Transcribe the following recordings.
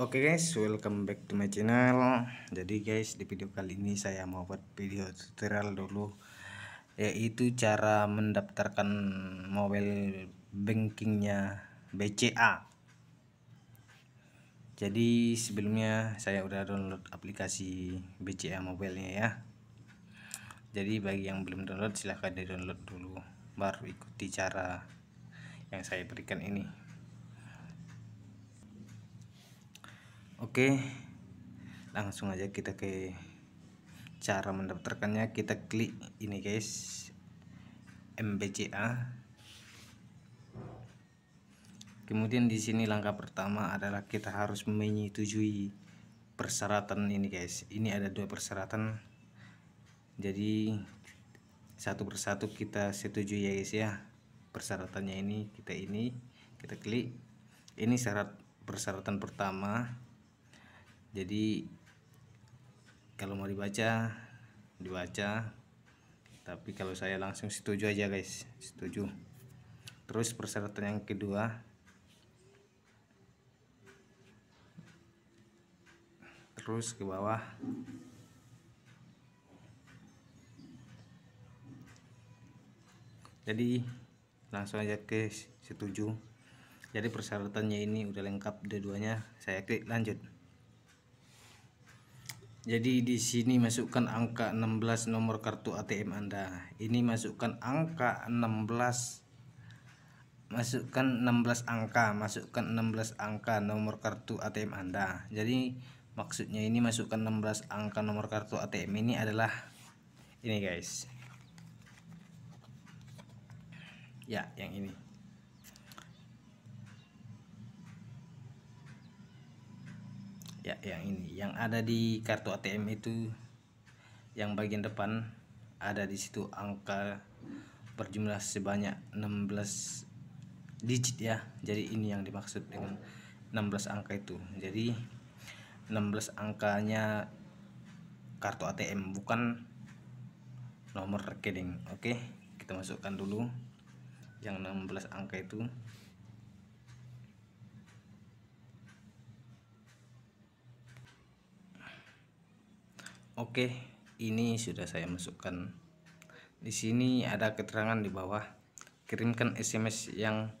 Oke okay guys, welcome back to my channel. Jadi guys, di video kali ini saya mau buat video tutorial dulu yaitu cara mendaftarkan mobile bankingnya BCA. Jadi sebelumnya saya udah download aplikasi BCA mobile-nya ya. Jadi bagi yang belum download silahkan di-download dulu baru ikuti cara yang saya berikan ini. Oke, langsung aja kita ke cara mendaftarkannya. Kita klik ini, guys. MBCA. Kemudian di sini langkah pertama adalah kita harus menyetujui persyaratan ini, guys. Ini ada dua persyaratan. Jadi satu persatu kita setuju ya, guys ya. Persyaratannya ini kita ini kita klik. Ini syarat persyaratan pertama jadi kalau mau dibaca dibaca tapi kalau saya langsung setuju aja guys setuju terus persyaratan yang kedua terus ke bawah jadi langsung aja ke setuju jadi persyaratannya ini udah lengkap dua-duanya saya klik lanjut jadi di sini masukkan angka 16 nomor kartu ATM Anda. Ini masukkan angka 16 masukkan 16 angka, masukkan 16 angka nomor kartu ATM Anda. Jadi maksudnya ini masukkan 16 angka nomor kartu ATM ini adalah ini guys. Ya, yang ini. ya yang ini yang ada di kartu ATM itu yang bagian depan ada di situ angka berjumlah sebanyak 16 digit ya jadi ini yang dimaksud dengan 16 angka itu jadi 16 angkanya kartu ATM bukan nomor rekening oke kita masukkan dulu yang 16 angka itu Oke, ini sudah saya masukkan. Di sini ada keterangan di bawah. Kirimkan SMS yang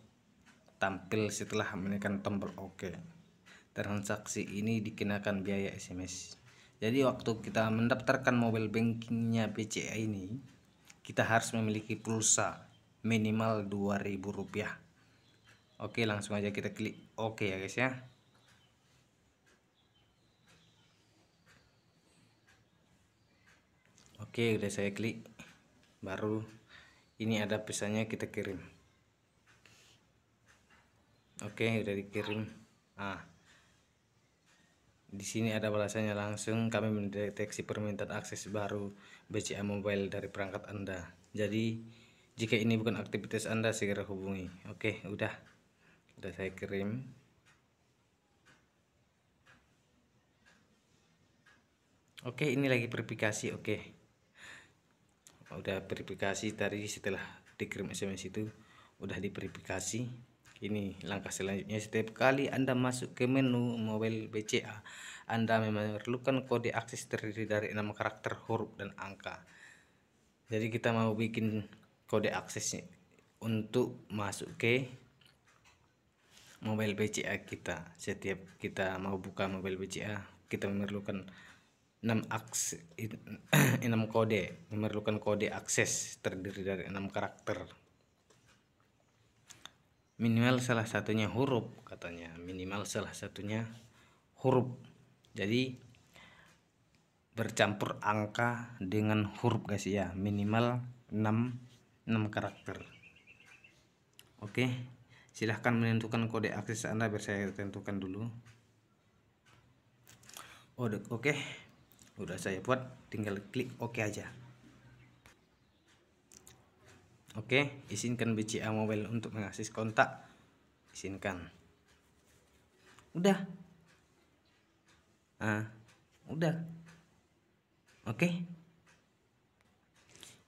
tampil setelah menekan tombol OK. Transaksi ini dikenakan biaya SMS. Jadi waktu kita mendaftarkan mobile bankingnya BCA ini, kita harus memiliki pulsa minimal rp rupiah. Oke, langsung aja kita klik OK ya guys ya. oke udah saya klik baru ini ada pesannya kita kirim oke udah dikirim ah di sini ada balasannya langsung kami mendeteksi permintaan akses baru BCA mobile dari perangkat anda jadi jika ini bukan aktivitas anda segera hubungi oke udah udah saya kirim oke ini lagi verifikasi oke udah verifikasi tadi setelah dikirim SMS itu udah diverifikasi ini langkah selanjutnya setiap kali anda masuk ke menu mobile BCA anda memerlukan kode akses terdiri dari enam karakter huruf dan angka jadi kita mau bikin kode aksesnya untuk masuk ke mobile BCA kita setiap kita mau buka mobile BCA kita memerlukan 6 akses 6 kode memerlukan kode akses terdiri dari 6 karakter minimal salah satunya huruf katanya minimal salah satunya huruf jadi bercampur angka dengan huruf guys ya minimal 6 6 karakter oke silahkan menentukan kode akses anda biar saya tentukan dulu oke udah saya buat tinggal klik OK aja Oke, izinkan BCA Mobile untuk mengakses kontak. Izinkan. Udah. Ah, udah. Oke.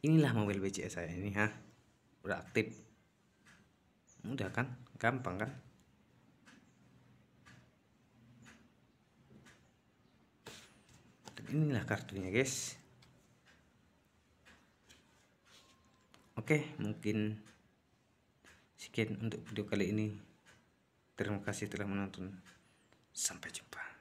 Inilah mobile BCA saya ini, ha. Udah aktif. Udah kan? Gampang kan? inilah kartunya guys oke mungkin sekian untuk video kali ini terima kasih telah menonton sampai jumpa